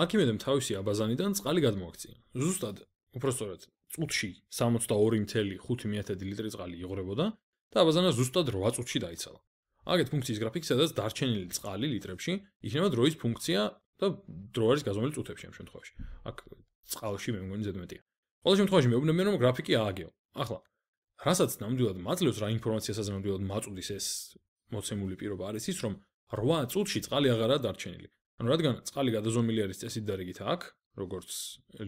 არქიმედემ თავისი აბაზანიდან წყალი გადმოაქცია. ზუსტად, უпростоრად, წუთში 62.5 ლიტრი წყალი იღრებოდა და აბაზანა ზუსტად 8 წუთში დაიცალა. აგეთ ფუნქციის გრაფიკი, სადაც დარჩენილი წყალი ლიტრებში იქნება დროის ფუნქცია და დრო არის გაზომილი წუთებში ამ შემთხვევაში. აქ წყალში მე მგონი ზედმეტია. ყოველ შემთხვევაში მეუბნებიან რომ გრაფიკი ააგეო. ახლა რასაც ნამდვილად მაძლევს რა ინფორმაციას ასე ნამდვილად მაწუდის ეს მოცემული პირობა არის ის რომ 8 წუთში წყალი აღარა დარჩენილი. ანუ რადგან წყალი გადაზომილი არის წესით და რიგით აქ, როგორც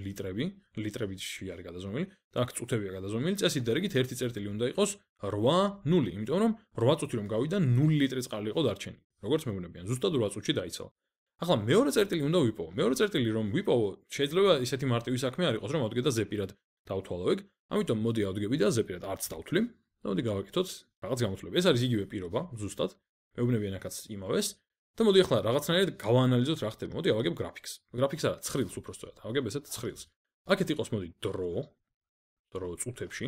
ლიტრები, ლიტრებში არის გადაზომილი და აქ წუთებია გადაზომილი, წესით და რიგით ერთი წერტილი უნდა იყოს 8 0, იმიტომ რომ 8 წუთი რომ გავიდა 0 ლიტრი წყალი იყო დარჩენილი. როგორც მეუბნებიან, ზუსტად 8 წუთში დაიცალა. ახლა მეორე წერტილი უნდა ვიპოვო. მეორე წერტილი რომ ვიპოვო, შეიძლება ისეთი მარტივი საქმე არ იყოს, რომ ავდგე და ზეპირად დავთვალო ეგ. ამიტომ მოდი ავდგები და ზეპირად არც დავთვლი. და მოდი გავაკეთოთ რაღაც გამოთვლები. ეს არის იგივე პირობა, ზუსტად. მეუბნებიან, ახაც იმავეს. და მოდი ახლა რაღაცნაირად გავაანალიზოთ რა ხდება. მოდი ავაგებ გრაფიკს. გრაფიკს არა, ცხრილს უпростоდ. ავაგებ ესეთ ცხრილს. აქეთ იყოს მოდი დრო. დრო წუთებში.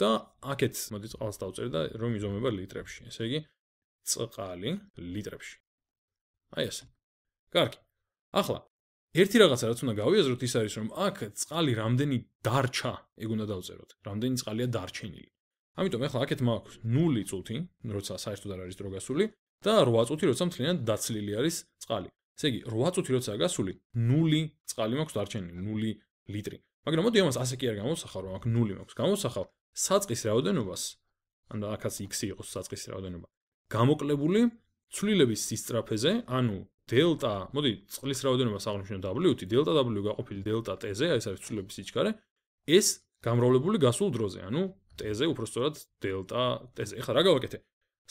და აქეთ მოდი წყალს დავწერ და რომ იზომება ლიტრებში. ესე იგი წყალი ლიტრებში. აი ეს. კარგი. ახლა ერთი რაღაცა რაც უნდა გავიაზროთ ის არის რომ აქ წყალი რამდენი დარჩა, ეგ უნდა დავწეროთ. რამდენი წყალია დარჩენილი. ამიტომ ახლა აქეთ მაქვს 0 წუთი, როცა საერთოდ არ არის დრო გასული და 8 წუთი როცა მთლიანად დაცლილი არის წყალი. ესე იგი 8 წუთი როცა გასული, 0 წყალი მაქვს დარჩენილი, 0 ლიტრი. მაგრამ მოდი ამას ასე კი არ გამოსახავ, აქ 0 მაქვს. გამოსახავ საწყის რაოდენობას, ანუ აქაც x-ი იყოს საწყის რაოდენობა. გამოკლებული ცვლილების სისტრაფეზე, ანუ დელტა, მოდი წყლის რაოდენობა საღამოშენ w-თი, დელტა w გაყოფილი დელტა t-ზე, ეს არის ცვლილების სიჩქარე. ეს გამრავლებული გასულ დროზე, ანუ t-ზე უბრალოდ დელტა t-ზე. ეხლა რა გავაკეთე?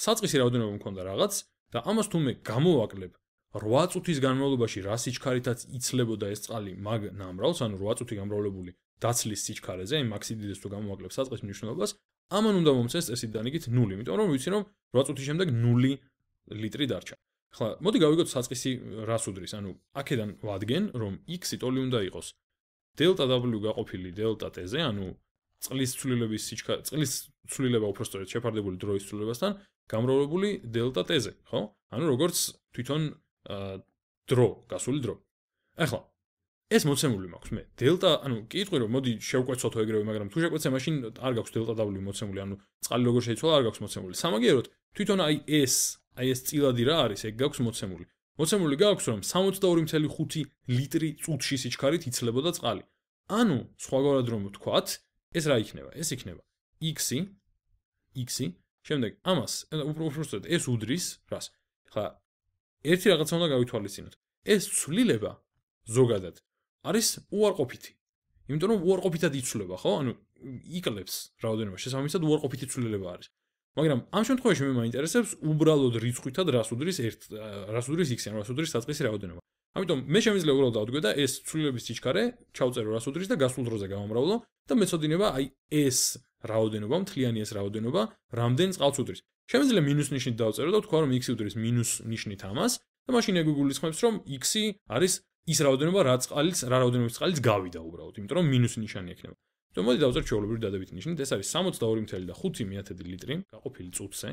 საწყისი რაოდენობა მქონდა რაღაც და ამას თუ მე გამოვაკლებ 8 წუთის განმავლობაში რა სიჩქარითაც იცლებოდა ეს წყალი მაგ ნამრავს, ანუ 8 წუთი გამრავლებული დაცლის სიჩქარეზე, აი მაქსიდიდეს თუ გამოვაკლებ საწყის მნიშვნელობას, ამან უნდა მომცეს წესი დანიკით 0, იმიტომ რომ ვიცი რომ 8 წუთის შემდეგ 0 ლიტრი დარჩა. ხლა მოდი გავიგოთ საწყისი რას უდრის, ანუ აქედან ვადგენ რომ x-ი ტოლი უნდა იყოს დელტა w გაყოფილი დელტა t-ზე, ანუ წყლის ცვლილების სიჩქარე, წყლის ცვლილება უпростоრეთ შეფარდებული დროის ცვლილებასთან გამრავლებული დელტა ტ-ზე, ხო? ანუ როგორც თვითონ დრო, გასული დრო. ახლა ეს მოცემული მაქვს მე. დელტა, ანუ კითხვი რომ მოდი შევკვეცოთო ეგრევე, მაგრამ თუ შეკვეცე, მაშინ არ გაქვს დელტა W მოცემული, ანუ წყალი როგორ შეიცვალა, არ გაქვს მოცემული. სამაგიეროდ თვითონ აი ეს, აი ეს წილადი რა არის, ეგ გაქვს მოცემული. მოცემული გაქვს რომ 62.5 ლიტრი წუთში სიჩქარით იცლებოდა წყალი. ანუ სხვაგვარად რომ ვთქვათ, ეს რა იქნება? ეს იქნება 0.5 x-ი x-ი შემდეგ ამას უფრო უბრალოდ ეს უდრის რას ხა ერთი რაღაცა უნდა გავითვალისწინოთ ეს ცვლილება ზოგადად არის უარყოფითი იმიტომ რომ უარყოფითად იცვლება ხო ანუ იკლებს რაოდენობა შესაბამისად უარყოფითი ცვლილება არის მაგრამ ამ შემთხვევაში მე მაინტერესებს უბრალოდ რიცხვითად რას უდრის ერთ რას უდრის x-ი ანუ რას უდრის საწყისი რაოდენობა ამიტომ მე შემიძლია უბრალოდ დავდგე და ეს ცვლილების სიჩქარე ჩავწერო რას უდრის და გასულ დროზე გავამრავლო და მეცოდინება აი ეს რაოდენობა, მთლიანი ეს რაოდენობა, რამდენ წყალს უდრის. შემიძლია მინუს ნიშნით დავწერო და ვთქვა რომ x უდრის მინუს ნიშნით ამას და მაშინ ეგ გულისხმობს რომ x არის ის რაოდენობა, რა წყალის, რა რაოდენობის წყალის გავიდა უბრალოდ, იმიტომ რომ მინუს ნიშანი ექნება. ნუ მოდი დავწერ ჩვეულებრივი დადებითი ნიშნით, ეს არის 62.5 მეათედი ლიტრი, გაყოფილი წუთზე,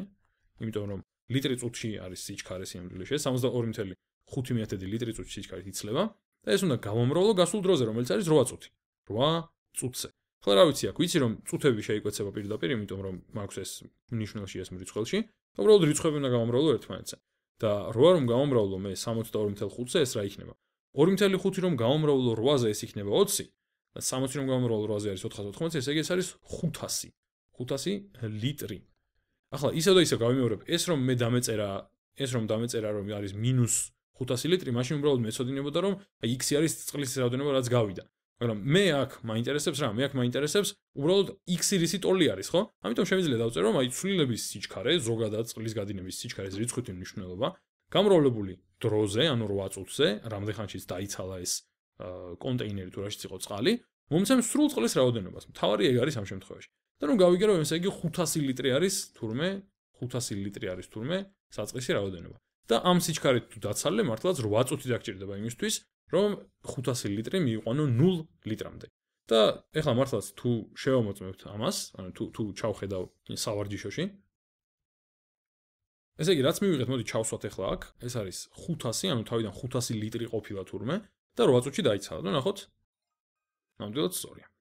იმიტომ რომ ლიტრი წუთში არის სიჩქარე სიმძლეში, 62.5 მეათედი ლიტრი წუთში სიჩქარით იცლება და ეს უნდა გამომრავლო გასულ დროზე, რომელიც არის 8 წუთი. 8 წუთზე. ხო რა ვიცი აქ ვიცი რომ წუთები შეიკვეცება პირდაპირ იმიტომ რომ მაქვს ეს ნიშნულში ეს მრიცხველში უბრალოდ რიცხვები უნდა გამომრავლო ერთმანეთზე და როა რომ გამომრავლო მე 62.5-ზე ეს რა იქნება 2.5 რომ გამომრავლო 8-ზე ეს იქნება 20 და 60 რომ გამომრავლო 8-ზე არის 480 ესე იგი ეს არის 500 500 ლიტრი ახლა ისე და ისე გავიმეორებ ეს რომ მე დამეწერა ეს რომ დამეწერა რომ არის მინუს 500 ლიტრი მაშინ უბრალოდ მეცოდინებოდა რომ აი x-ი არის წყლის რაოდენობა რაც გავიდა მაგრამ მე აქ მაინტერესებს რა, მე აქ მაინტერესებს უბრალოდ x-ის რისი ტოლი არის, ხო? ამიტომ შემიძლია დავწერო, აი ცვლილების სიჩქარე, ზოგადად წლის გადინების სიჩქარეს რიცხვითი მნიშვნელობა, გამრავლებული დროზე, ანუ 8 წუთზე, რამდენიხანშიც დაიცალა ეს კონტეინერი თუ რაშიც იყო წყალი, მომცემ სრულ წყლის რაოდენობას. თავარი ეგ არის ამ შემთხვევაში. და რომ გავიგერო, ესე იგი 500 ლიტრი არის თურმე, 500 ლიტრი არის თურმე საწყისი რაოდენობა. და ამ სიჩქარით თუ დაცალე, მართლაც 8 წუთი დაგჭირდება იმისთვის, რომ 500 ლიტრი მიიყვანო 0 ლიტრამდე. და ეხლა მართლაც თუ შევამოწმებთ ამას, ანუ თუ თუ ჩავხედავ სავარჯიშოში. ესე იგი, რაც მივიღეთ, მოდი ჩავსვათ ეხლა აქ. ეს არის 500, ანუ თავიდან 500 ლიტრი ყოფილა თურმე და 8 წუთში დაიცალა. ნუ ნახოთ. ნამდვილად სწორია.